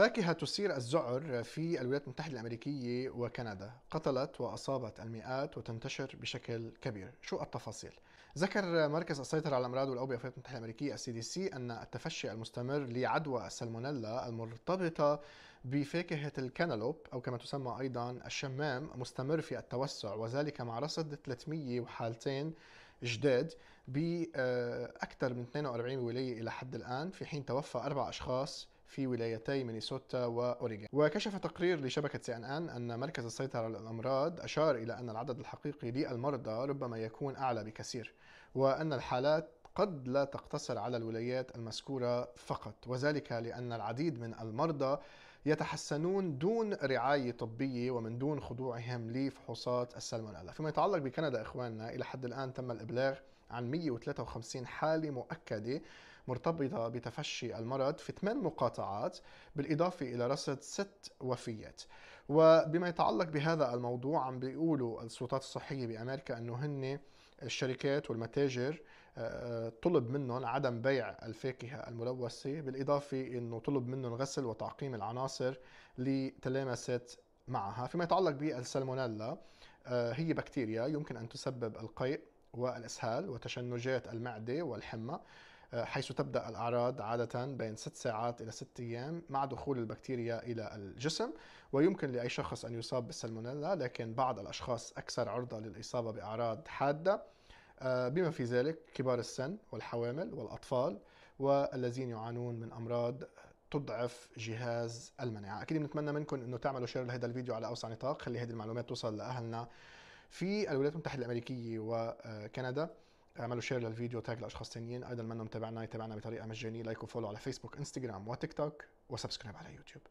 فاكهة تثير الذعر في الولايات المتحدة الأمريكية وكندا قتلت وأصابت المئات وتنتشر بشكل كبير شو التفاصيل؟ ذكر مركز السيطرة على الأمراض والأوبئة في الولايات المتحدة الأمريكية السي دي سي أن التفشي المستمر لعدوى السلمونيلا المرتبطة بفاكهة الكنالوب أو كما تسمى أيضا الشمام مستمر في التوسع وذلك مع رصد 300 وحالتين جداد بأكثر من 42 ولاية إلى حد الآن في حين توفى أربع أشخاص في ولايتي مينيسوتا واوريغان وكشف تقرير لشبكة سي ان ان أن مركز السيطرة على الأمراض أشار إلى أن العدد الحقيقي للمرضى ربما يكون أعلى بكثير وأن الحالات قد لا تقتصر على الولايات المذكورة فقط وذلك لأن العديد من المرضى يتحسنون دون رعاية طبية ومن دون خضوعهم لفحوصات السلمونيلا فيما يتعلق بكندا إخواننا إلى حد الآن تم الإبلاغ عن 153 حالة مؤكدة مرتبطة بتفشي المرض في ثمان مقاطعات بالإضافة إلى رصد ست وفيات وبما يتعلق بهذا الموضوع عم بيقولوا السلطات الصحية بأمريكا أنه هن الشركات والمتاجر آه، آه، طلب منهم عدم بيع الفاكهة الملوثة بالإضافة أنه طلب منهم غسل وتعقيم العناصر لتلامست معها فيما يتعلق بالسلمونيلا آه، هي بكتيريا يمكن أن تسبب القيء والإسهال وتشنجات المعدة والحمى حيث تبدا الاعراض عاده بين ست ساعات الى ست ايام مع دخول البكتيريا الى الجسم ويمكن لاي شخص ان يصاب بالسلمونيلا لكن بعض الاشخاص اكثر عرضه للاصابه باعراض حاده آه، بما في ذلك كبار السن والحوامل والاطفال والذين يعانون من امراض تضعف جهاز المناعه اكيد بنتمنى منكم انه تعملوا شير لهذا الفيديو على اوسع نطاق خلي هذه المعلومات توصل لاهلنا في الولايات المتحده الامريكيه وكندا اعملوا شير للفيديو تاج لاشخاص تانيين ايضا منهم تابعنا يتابعنا بطريقه مجانيه لايك وفولو على فيسبوك انستغرام وتيك توك وسبسكرايب على يوتيوب